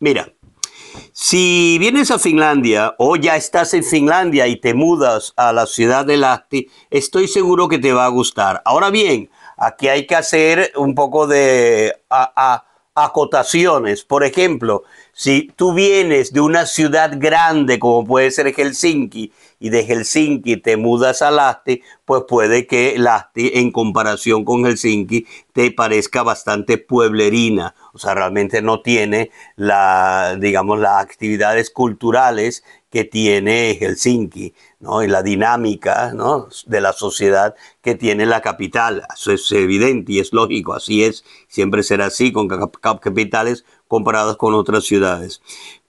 Mira, si vienes a Finlandia o ya estás en Finlandia y te mudas a la ciudad de Lahti, estoy seguro que te va a gustar. Ahora bien, aquí hay que hacer un poco de acotaciones. Por ejemplo, si tú vienes de una ciudad grande como puede ser Helsinki y de Helsinki te mudas a Lahti, pues puede que Lahti en comparación con Helsinki te parezca bastante pueblerina, o sea, realmente no tiene la, digamos, las actividades culturales que tiene Helsinki, ¿no? Y la dinámica, ¿no? De la sociedad que tiene la capital. Eso es evidente y es lógico, así es, siempre será así con capitales comparadas con otras ciudades.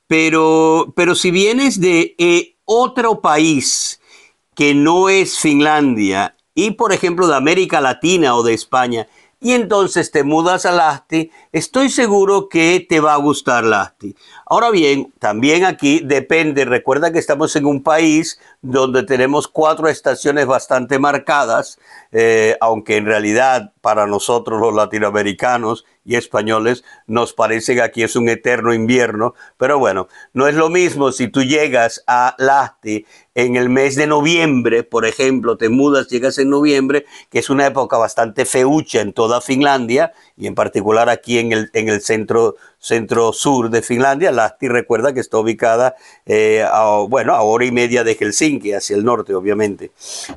Pero, pero si vienes de e otro país que no es Finlandia y por ejemplo de América Latina o de España y entonces te mudas a Lasti, estoy seguro que te va a gustar Lasti. Ahora bien, también aquí depende, recuerda que estamos en un país donde tenemos cuatro estaciones bastante marcadas, eh, aunque en realidad para nosotros los latinoamericanos y españoles nos parece que aquí es un eterno invierno, pero bueno, no es lo mismo si tú llegas a Lasti en el mes de noviembre, por ejemplo, te mudas, llegas en noviembre, que es una época bastante feucha en toda Finlandia y en particular aquí en el, en el centro centro-sur de Finlandia. Lahti recuerda que está ubicada eh, a, bueno, a hora y media de Helsinki, hacia el norte, obviamente.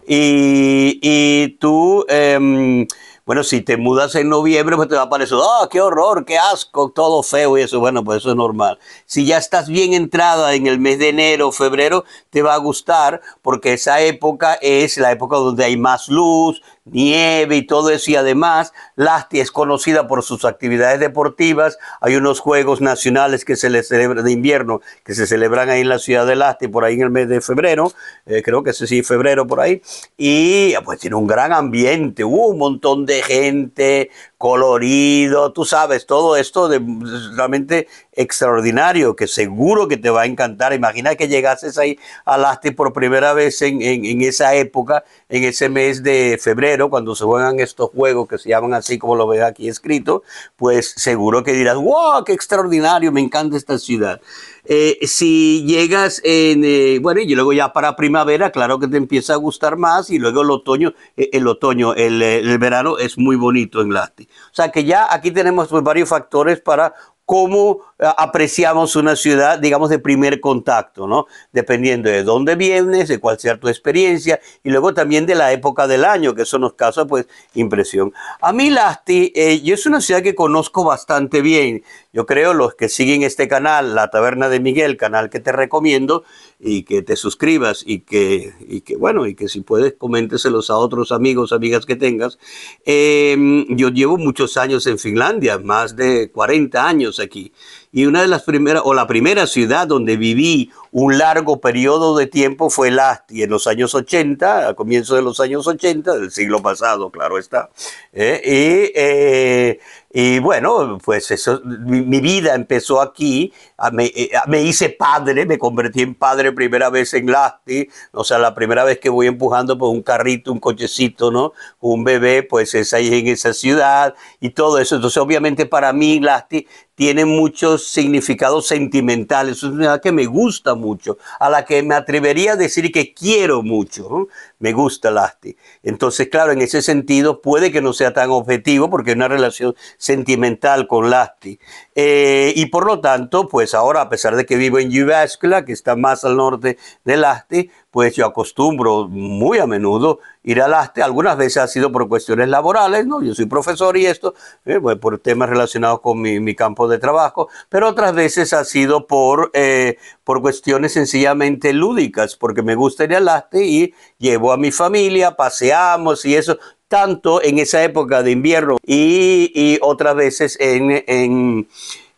Y, y tú, em, bueno, si te mudas en noviembre, pues te va a parecer, ¡ah, oh, qué horror, qué asco, todo feo y eso! Bueno, pues eso es normal. Si ya estás bien entrada en el mes de enero, o febrero, te va a gustar porque esa época es la época donde hay más luz, nieve y todo eso. Y además, Lasti es conocida por sus actividades deportivas. Hay unos Juegos Nacionales que se le celebran de invierno, que se celebran ahí en la ciudad de Lasti, por ahí en el mes de febrero, eh, creo que ese sí, febrero por ahí. Y pues tiene un gran ambiente, un montón de gente, colorido, tú sabes, todo esto de, realmente extraordinario que seguro que te va a encantar. Imagina que llegases ahí a Lasti por primera vez en, esa época, en ese mes de febrero, cuando se juegan estos juegos que se llaman así como lo veo aquí escrito, pues seguro que dirás, wow, qué extraordinario, me encanta esta ciudad. Eh, si llegas en, eh, bueno, y luego ya para primavera, claro que te empieza a gustar más, y luego el otoño, eh, el otoño, el, verano es muy bonito en Lasti. O sea que ya aquí tenemos pues, varios factores para cómo eh, apreciamos una ciudad, digamos, de primer contacto, ¿no? Dependiendo de dónde vienes, de cuál sea tu experiencia y luego también de la época del año, que eso nos causa, pues, impresión. A mí, Lasti, eh, yo es una ciudad que conozco bastante bien. Yo creo los que siguen este canal, La Taberna de Miguel, canal que te recomiendo, y que te suscribas y que, y que bueno, y que si puedes coménteselos a otros amigos, amigas que tengas. Em, yo llevo muchos años en Finlandia, más de 40 años aquí, y una de las primeras, o la primera ciudad donde viví un largo periodo de tiempo fue el en los años 80, a comienzos de los años 80, del siglo pasado, claro está. ¿eh? Eh, y, bueno, pues eso, mi, vida empezó aquí, eh, me, hice padre, me convertí en padre primera vez en Lasti, o sea, la primera vez que voy empujando por pues, un carrito, un cochecito, ¿no? Un bebé, pues es ahí en esa ciudad y todo eso. Entonces, obviamente para mí Lasti tiene muchos significados sentimentales. Es una que me gusta mucho, a la que me atrevería a decir que quiero mucho. Me gusta lasti Entonces, claro, en ese sentido puede que no sea tan objetivo porque es una relación sentimental con Lasti. Eh, y por lo tanto, pues ahora, a pesar de que vivo en Jyväskylä, que está más al norte de Lasti, pues yo acostumbro muy a menudo ir al ASTE, algunas veces ha sido por cuestiones laborales, ¿no? Yo soy profesor y esto, eh, pues, por temas relacionados con mi, campo de trabajo, pero otras veces ha sido por, eh, por cuestiones sencillamente lúdicas, porque me gusta ir al ASTE y llevo a mi familia, paseamos y eso, tanto en esa época de invierno y, otras veces en, en,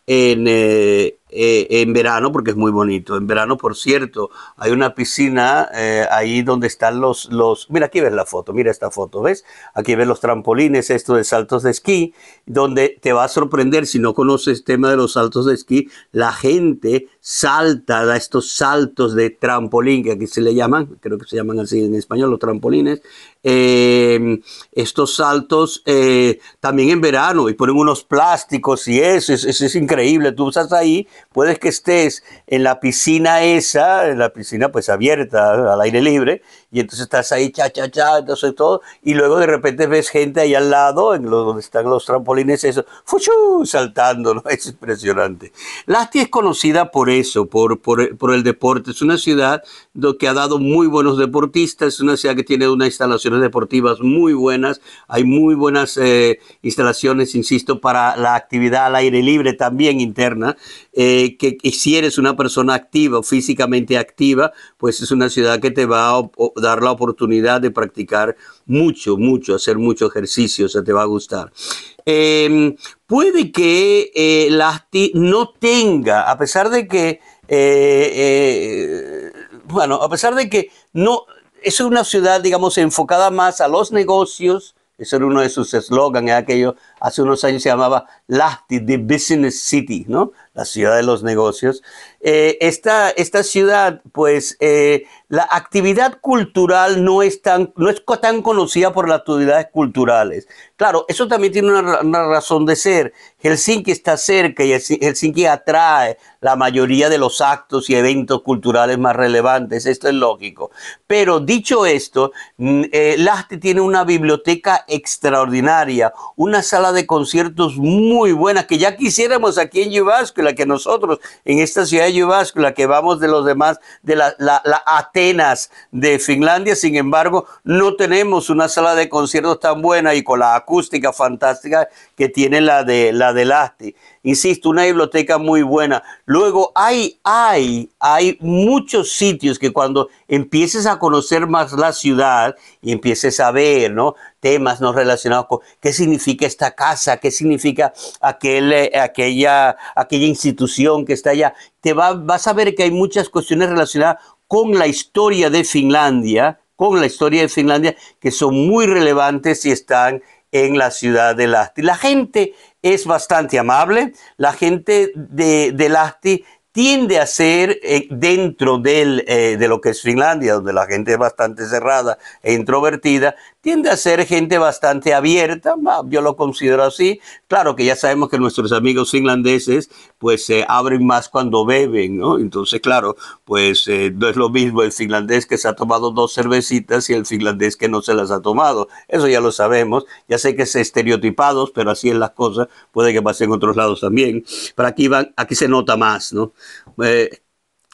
eh, eh, en verano porque es muy bonito. En verano, por cierto, hay una piscina eh, ahí donde están los, los... Mira, aquí ves la foto, mira esta foto, ¿ves? Aquí ves los trampolines, esto de saltos de esquí, donde te va a sorprender, si no conoces el tema de los saltos de esquí, la gente salta, da estos saltos de trampolín, que aquí se le llaman, creo que se llaman así en español, los trampolines, em, estos saltos eh, también en verano y ponen unos plásticos y eso, es increíble, tú estás ahí puedes que estés en la piscina esa, en la piscina pues abierta, al aire libre, y entonces estás ahí, cha, cha, cha, entonces todo, y luego de repente ves gente ahí al lado, en donde están los trampolines, eso, fuchu, saltando, ¿no? es impresionante. Lasti es conocida por eso, por, el deporte, es una ciudad que ha dado muy buenos deportistas, es una ciudad que tiene unas instalaciones deportivas muy buenas, hay muy buenas eh, instalaciones, insisto, para la actividad al aire libre también interna, eh, que, si eres una persona activa físicamente activa, pues es una ciudad que te va a dar la oportunidad de practicar mucho, mucho, hacer mucho ejercicio, se te va a gustar. Em, puede que eh, no tenga, a pesar de que, eh, eh, bueno, a pesar de que no, es una ciudad, digamos, enfocada más a los negocios, ese era uno de sus eslogans, aquello, hace unos años se llamaba Lasti, the Business City, ¿no? La ciudad de los negocios. Eh, esta, ciudad, pues eh, la actividad cultural no es, tan, tan conocida por las actividades culturales. Claro, eso también tiene una, razón de ser. Helsinki está cerca y Helsinki atrae la mayoría de los actos y eventos culturales más relevantes. Esto es lógico. Pero dicho esto, mm, eh, tiene una biblioteca extraordinaria, una sala de conciertos muy buena que ya quisiéramos aquí en Yuvasco, la que nosotros en esta ciudad de que vamos de los demás, de la, Atenas de Finlandia, sin embargo, no tenemos una sala de conciertos tan buena y con la acústica fantástica que tiene la de la de Lasti Insisto, una biblioteca muy buena. Luego hay, hay, hay muchos sitios que cuando empieces a conocer más la ciudad y empieces a ver, ¿no? Temas no relacionados con qué significa esta casa, qué significa aquel, eh, aquella, aquella institución que está allá. Te va, vas a ver que hay muchas cuestiones relacionadas con la historia de Finlandia, con la historia de Finlandia, que son muy relevantes y están en la ciudad de Lasti. La gente es bastante amable, la gente de, de tiende a ser eh, dentro eh, de lo que es Finlandia, donde la gente es bastante cerrada e introvertida, tiende a ser gente bastante abierta, yo lo considero así. Claro que ya sabemos que nuestros amigos finlandeses pues se abren más cuando beben, ¿no? Entonces, claro, pues eh, no es lo mismo el finlandés que se ha tomado dos cervecitas y el finlandés que no se las ha tomado. Eso ya lo sabemos, ya sé que es estereotipados, pero así es las cosas, puede que pase en otros lados también. Pero aquí, van, aquí se nota más, ¿no? Eh,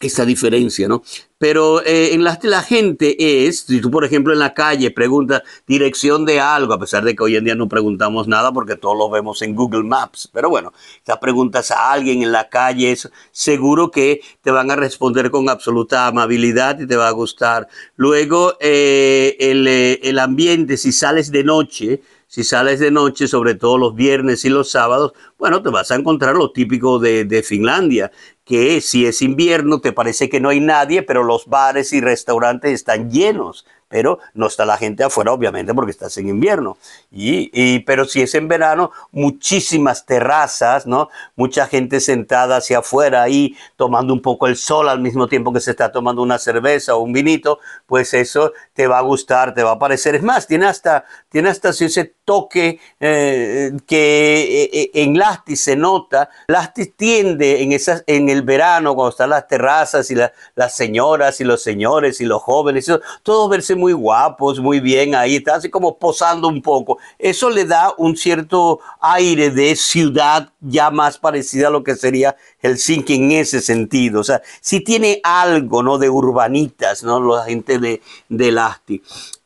esta diferencia, ¿no? Pero eh, en la, la gente es, si tú por ejemplo en la calle preguntas dirección de algo, a pesar de que hoy en día no preguntamos nada porque todos lo vemos en Google Maps, pero bueno, si preguntas a alguien en la calle, es seguro que te van a responder con absoluta amabilidad y te va a gustar. Luego, eh, el, ambiente, si sales de noche, si sales de noche, sobre todo los viernes y los sábados, bueno, te vas a encontrar lo típico de Finlandia, que si es invierno te parece que no hay nadie, pero los bares y restaurantes están llenos, pero no está la gente afuera obviamente porque estás en invierno. Y, pero si es en verano, muchísimas terrazas, ¿no? Mucha gente sentada hacia afuera ahí tomando un poco el sol al mismo tiempo que se está tomando una cerveza o un vinito, pues eso te va a gustar, te va a parecer. Es más, tiene hasta tiene hasta ese toque eh, que eh, eh, en Lastis se nota. Lastis tiende en esas en el verano, cuando están las terrazas y las señoras y los señores y los jóvenes, todos verse muy guapos, muy bien ahí, está así como posando un poco. Eso le da un cierto aire de ciudad ya más parecida a lo que sería Helsinki en ese sentido. O sea, si tiene algo, ¿no? De urbanitas, ¿no? La gente de, de Lasti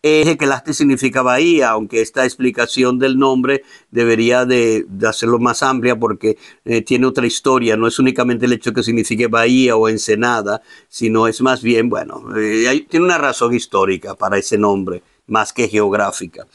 es que Lasti significa bahía, aunque esta explicación del nombre debería de, hacerlo más amplia porque eh, tiene otra historia, no es únicamente el hecho que signifique bahía o ensenada, sino es más bien, bueno, eh, tiene una razón histórica para ese nombre, más que geográfica.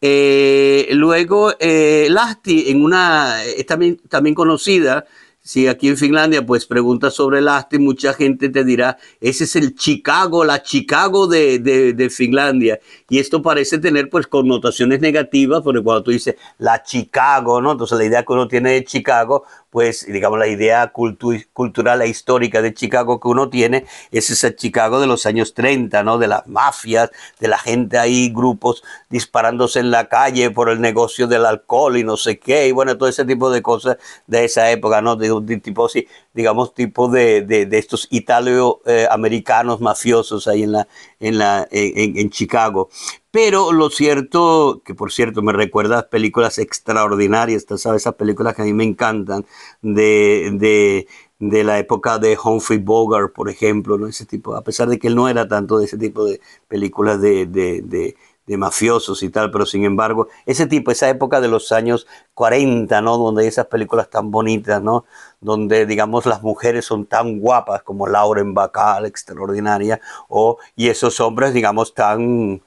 Eh, luego, Lasti, en una, es también, también conocida si aquí en Finlandia pues preguntas sobre el arte, mucha gente te dirá, ese es el Chicago, la Chicago de, de, Finlandia. Y esto parece tener pues connotaciones negativas, porque cuando tú dices la Chicago, ¿no? Entonces la idea que uno tiene de Chicago, pues digamos la idea cultural e histórica de Chicago que uno tiene es el Chicago de los años 30, ¿no? De las mafias, de la gente ahí, grupos disparándose en la calle por el negocio del alcohol y no sé qué, y bueno, todo ese tipo de cosas de esa época, ¿no? de digamos, tipo de, de, de estos italoamericanos eh, mafiosos ahí en, la, en, la, en, Chicago. Pero lo cierto, que por cierto me recuerda a películas extraordinarias, ¿sabes? Esas películas que a mí me encantan de, de, de, la época de Humphrey Bogart, por ejemplo, ¿no? Ese tipo, a pesar de que él no era tanto de ese tipo de películas de, de de mafiosos y tal, pero sin embargo, ese tipo, esa época de los años 40, ¿no? Donde hay esas películas tan bonitas, ¿no? Donde, digamos, las mujeres son tan guapas como Lauren Bacall, extraordinaria, o, y esos hombres, digamos, tan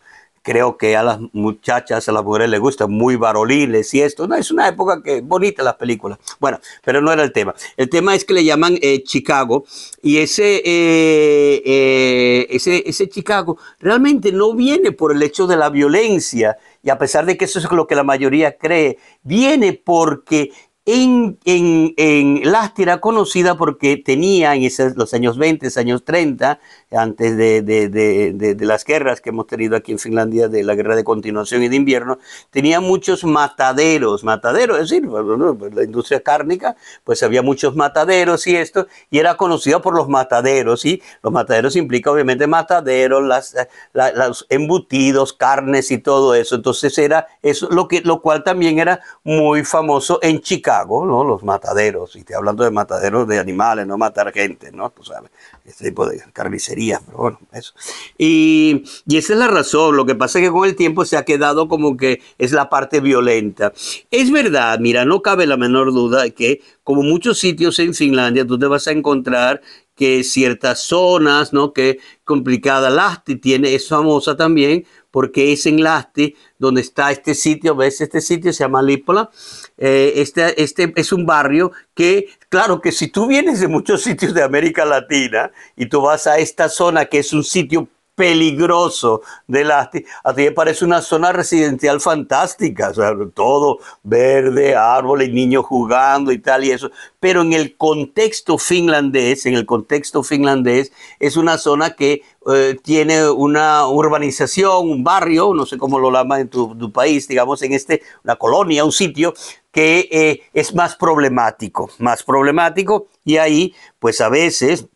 creo que a las muchachas, a las mujeres les gustan muy varoliles y esto. No, es una época que bonita las películas. Bueno, pero no era el tema. El tema es que le llaman eh, Chicago y ese, eh, eh, ese, ese Chicago realmente no viene por el hecho de la violencia y a pesar de que eso es lo que la mayoría cree, viene porque en, Lástira, conocida porque tenía en los años 20, años 30, antes de, las guerras que hemos tenido aquí en Finlandia, de la guerra de continuación y de invierno, tenía muchos mataderos, mataderos, es decir, pues, la industria cárnica, pues había muchos mataderos y esto, y era conocida por los mataderos, y los mataderos implica obviamente mataderos, las, eh, los embutidos, carnes y todo eso, entonces era eso, lo, que, lo cual también era muy famoso en Chicago los mataderos, y estoy hablando de mataderos de animales, no matar gente, ¿no? Tú sabes, este tipo de carnicerías, pero bueno, eso. Y, y esa es la razón, lo que pasa es que con el tiempo se ha quedado como que es la parte violenta. Es verdad, mira, no cabe la menor duda que como muchos sitios en Finlandia, tú te vas a encontrar que ciertas zonas, ¿no? Que complicada, Lasti tiene, es famosa también porque es en Lasti donde está este sitio, ves este sitio, se llama Lípola, eh, este, este es un barrio que, claro que si tú vienes de muchos sitios de América Latina y tú vas a esta zona que es un sitio peligroso de la A ti me parece una zona residencial fantástica, o sea, todo verde, árboles, niños jugando y tal y eso. Pero en el contexto finlandés, en el contexto finlandés, es una zona que eh, tiene una urbanización, un barrio, no sé cómo lo llaman en tu, país, digamos, en este, una colonia, un sitio que eh, es más problemático, más problemático y ahí, pues a veces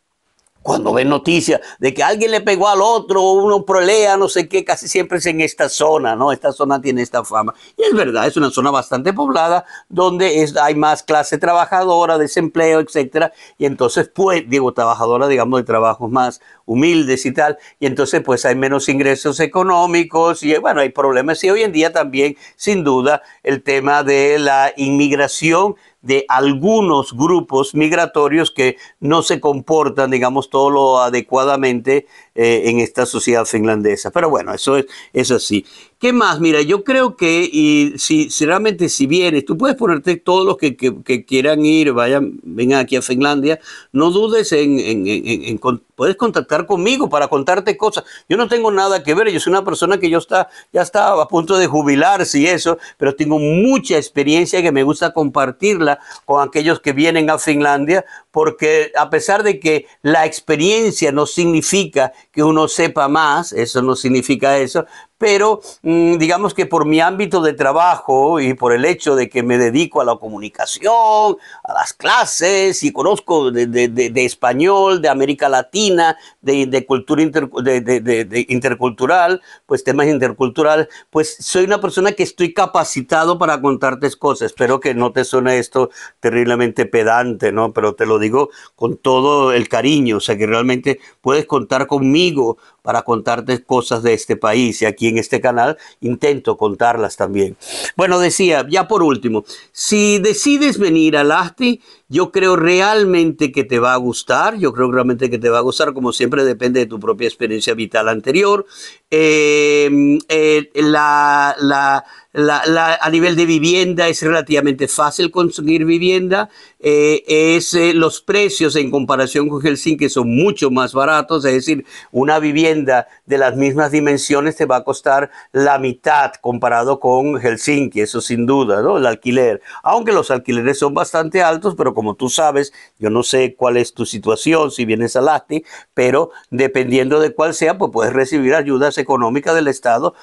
cuando ven noticias de que alguien le pegó al otro, uno prolea, no sé qué, casi siempre es en esta zona, ¿no? Esta zona tiene esta fama. Y es verdad, es una zona bastante poblada donde hay más clase trabajadora, desempleo, etcétera. Y entonces, pues, digo, trabajadora, digamos, de trabajos más humildes y tal. Y entonces, pues, hay menos ingresos económicos y, bueno, hay problemas. Y hoy en día también, sin duda, el tema de la inmigración de algunos grupos migratorios que no se comportan, digamos, todo lo adecuadamente eh, en esta sociedad finlandesa. Pero bueno, eso es, es así. ¿Qué más? Mira, yo creo que y si, realmente si vienes, tú puedes ponerte todos los que, quieran ir, vayan, vengan aquí a Finlandia, no dudes en, puedes contactar conmigo para contarte cosas. Yo no tengo nada que ver, yo soy una persona que yo está, ya estaba a punto de jubilarse y eso, pero tengo mucha experiencia que me gusta compartirla con aquellos que vienen a Finlandia, porque a pesar de que la experiencia no significa que uno sepa más, eso no significa eso, pero mm, digamos que por mi ámbito de trabajo y por el hecho de que me dedico a la comunicación, a las clases y conozco de, español, de América Latina, de, cultura intercultural, pues temas intercultural, pues soy una persona que estoy capacitado para contarte cosas. Espero que no te suene esto terriblemente pedante, ¿no? Pero te lo digo con todo el cariño, o sea que realmente puedes contar conmigo para contarte cosas de este país y aquí en este canal intento contarlas también. Bueno, decía, ya por último, si decides venir a Lasti, yo creo realmente que te va a gustar, yo creo realmente que te va a gustar, como siempre depende de tu propia experiencia vital anterior. Em, eh, la, la, la, a nivel de vivienda es relativamente fácil conseguir vivienda, eh, es, eh, los precios en comparación con Helsinki son mucho más baratos, es decir, una vivienda de las mismas dimensiones te va a costar la mitad comparado con Helsinki, eso sin duda, ¿no? El alquiler, aunque los alquileres son bastante altos, pero como tú sabes, yo no sé cuál es tu situación si vienes a LASTI, pero dependiendo de cuál sea, pues puedes recibir ayudas económicas del Estado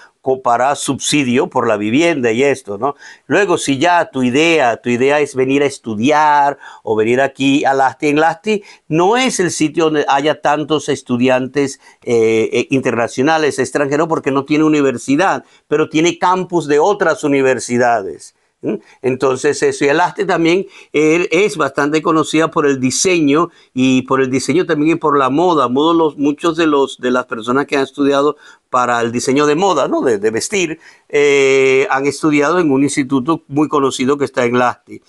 para subsidio por la vivienda y esto, ¿no? Luego, si ya tu idea, tu idea es venir a estudiar o venir aquí a Lasti, en Lasti no es el sitio donde haya tantos estudiantes eh, eh, internacionales, extranjeros, porque no tiene universidad, pero tiene campus de otras universidades. Entonces, eso eh, el arte también es bastante conocida por el diseño y por el diseño también y por la moda. muchos de, los, de las personas que han estudiado para el diseño de moda, ¿no? de, vestir, eh, han estudiado en un instituto muy conocido que está en Lasti.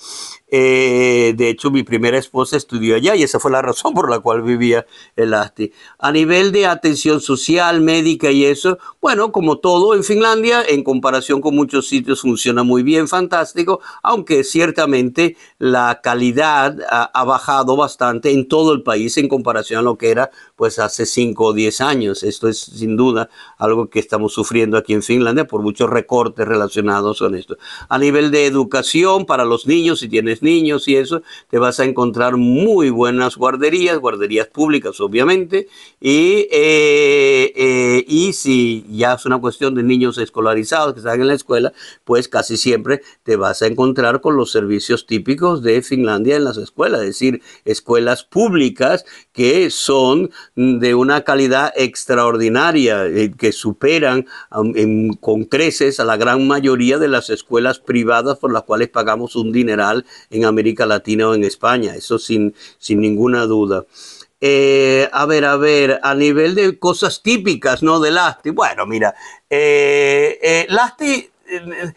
Eh, de hecho, mi primera esposa estudió allá y esa fue la razón por la cual vivía en Lasti. A nivel de atención social, médica y eso, bueno, como todo en Finlandia, en comparación con muchos sitios, funciona muy bien, fantástico, aunque ciertamente la calidad ha, ha bajado bastante en todo el país en comparación a lo que era pues hace 5 o 10 años. Esto es sin duda algo que estamos sufriendo aquí en Finlandia por muchos recortes relacionados con esto. A nivel de educación para los niños, si tienes niños y eso, te vas a encontrar muy buenas guarderías, guarderías públicas obviamente, y, eh, eh, y si ya es una cuestión de niños escolarizados que están en la escuela, pues casi siempre te vas a encontrar con los servicios típicos de Finlandia en las escuelas, es decir, escuelas públicas que son de una calidad extraordinaria, eh, que superan um, con creces a la gran mayoría de las escuelas privadas por las cuales pagamos un dineral en América Latina o en España, eso sin, sin ninguna duda. Eh, a ver, a ver, a nivel de cosas típicas, ¿no? De Lasti. Bueno, mira, eh, eh Lasti eh,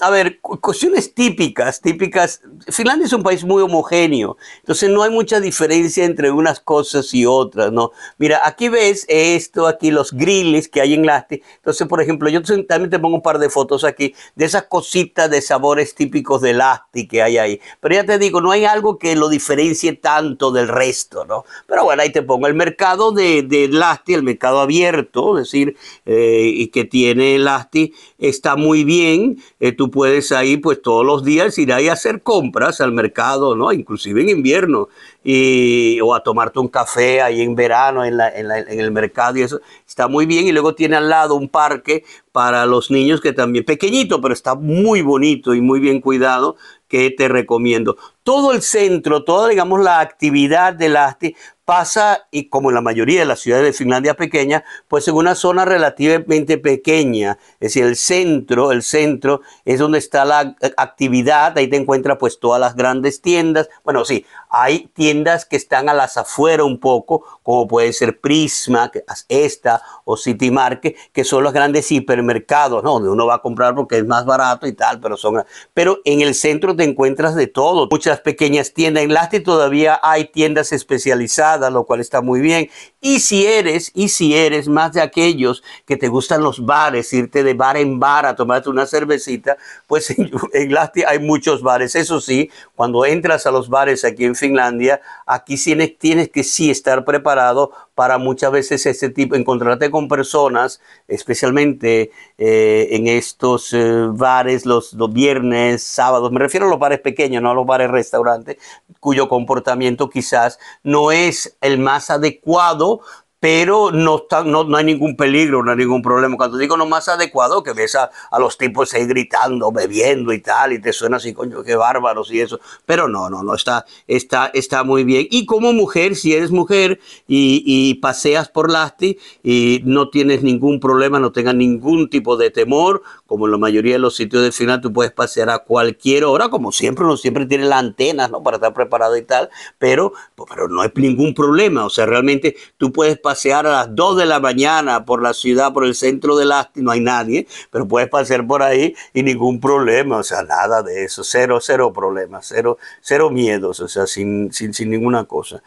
a ver, cuestiones típicas, típicas Finlandia es un país muy homogéneo, entonces no hay mucha diferencia entre unas cosas y otras, ¿no? Mira, aquí ves esto, aquí los grilles que hay en Lasti. Entonces, por ejemplo, yo también te pongo un par de fotos aquí de esas cositas de sabores típicos de lasti que hay ahí. Pero ya te digo, no hay algo que lo diferencie tanto del resto, ¿no? Pero bueno, ahí te pongo el mercado de, de el mercado abierto, es decir, eh, y que tiene lasti está muy bien. Eh, tú puedes ahí, pues todos los días ir ahí a hacer compras comprarse al mercado, ¿no? Inclusive en invierno, y, o a tomarte un café ahí en verano en, en, en el mercado y eso. Está muy bien y luego tiene al lado un parque para los niños que también, pequeñito, pero está muy bonito y muy bien cuidado, que te recomiendo. Todo el centro, toda, digamos, la actividad del ASTI pasa, y como en la mayoría de las ciudades de Finlandia pequeña, pues en una zona relativamente pequeña. Es decir, el centro, el centro es donde está la eh, actividad, ahí te encuentras pues todas las grandes tiendas. Bueno, sí, hay tiendas que están a las afueras un poco, como puede ser Prisma, esta o City Market, que son los grandes hipermercados, donde uno va a comprar porque es más barato y tal, pero son. Pero en el centro te encuentras de todo, muchas pequeñas tiendas. En Lasti todavía hay tiendas especializadas, lo cual está muy bien. Y si eres, y si eres más de aquellos que te gustan los bares, irte de bar en bar a tomarte una cervecita, pues en, en Lasti hay muchos bares. Eso sí, cuando entras a los bares aquí en Finlandia, aquí tienes, tienes que sí estar preparado para muchas veces este tipo, encontrarte con personas, especialmente eh, en estos eh, bares los, los, viernes, sábados, me refiero a los bares pequeños, no a los bares restaurantes, cuyo comportamiento quizás no es el más adecuado pero no, está, no, no, hay ningún peligro, no hay ningún problema. Cuando digo lo más adecuado, que ves a, los tipos ahí gritando, bebiendo y tal, y te suena así, coño, qué bárbaros y eso. Pero no, no, no, está, está, está muy bien. Y como mujer, si eres mujer y, y paseas por Lasti y no tienes ningún problema, no tengas ningún tipo de temor, como en la mayoría de los sitios del final, tú puedes pasear a cualquier hora, como siempre, no siempre tiene las antenas, ¿no? Para estar preparado y tal, pero, pero no hay ningún problema. O sea, realmente tú puedes pasear pasear a las 2 de la mañana por la ciudad, por el centro de lástima no hay nadie, pero puedes pasear por ahí y ningún problema, o sea, nada de eso, cero, cero problemas, cero, cero miedos, o sea, sin, sin, sin ninguna cosa.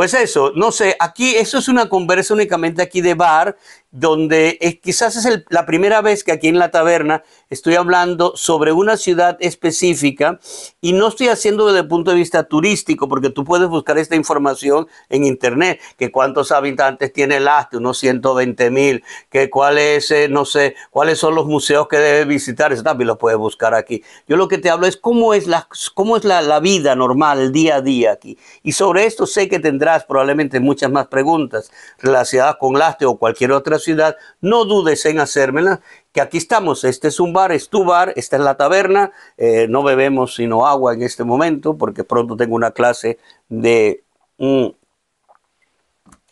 Pues eso, no sé, aquí eso es una conversa únicamente aquí de bar, donde es, quizás es la primera vez que aquí en la taberna estoy hablando sobre una ciudad específica y no estoy haciendo desde el punto de vista turístico, porque tú puedes buscar esta información en internet, que cuántos habitantes tiene Laste, unos 120 mil, que cuál es, eh, no sé, cuáles son los museos que debe visitar, eso también lo puedes buscar aquí. Yo lo que te hablo es cómo es la, cómo es la, vida normal, día a día aquí. Y sobre esto sé que tendrás probablemente muchas más preguntas relacionadas con Laste o cualquier otra ciudad, no dudes en hacérmelas, que aquí estamos. Este es un bar, es tu bar, esta es la taberna. Eh, no bebemos sino agua en este momento porque pronto tengo una clase de... Mm,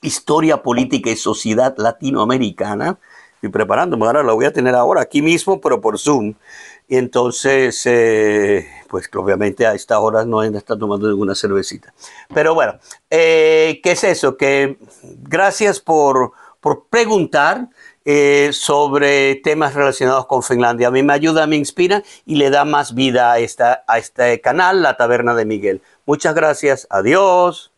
historia política y sociedad latinoamericana. y preparándome, ahora la voy a tener ahora aquí mismo, pero por Zoom. Y entonces, eh, pues pues obviamente a estas horas no hay estar tomando ninguna cervecita. Pero bueno, eh, ¿qué es eso? Que gracias por, preguntar eh, sobre temas relacionados con Finlandia. A mí me ayuda, me inspira y le da más vida esta, a este canal, La Taberna de Miguel. Muchas gracias. Adiós.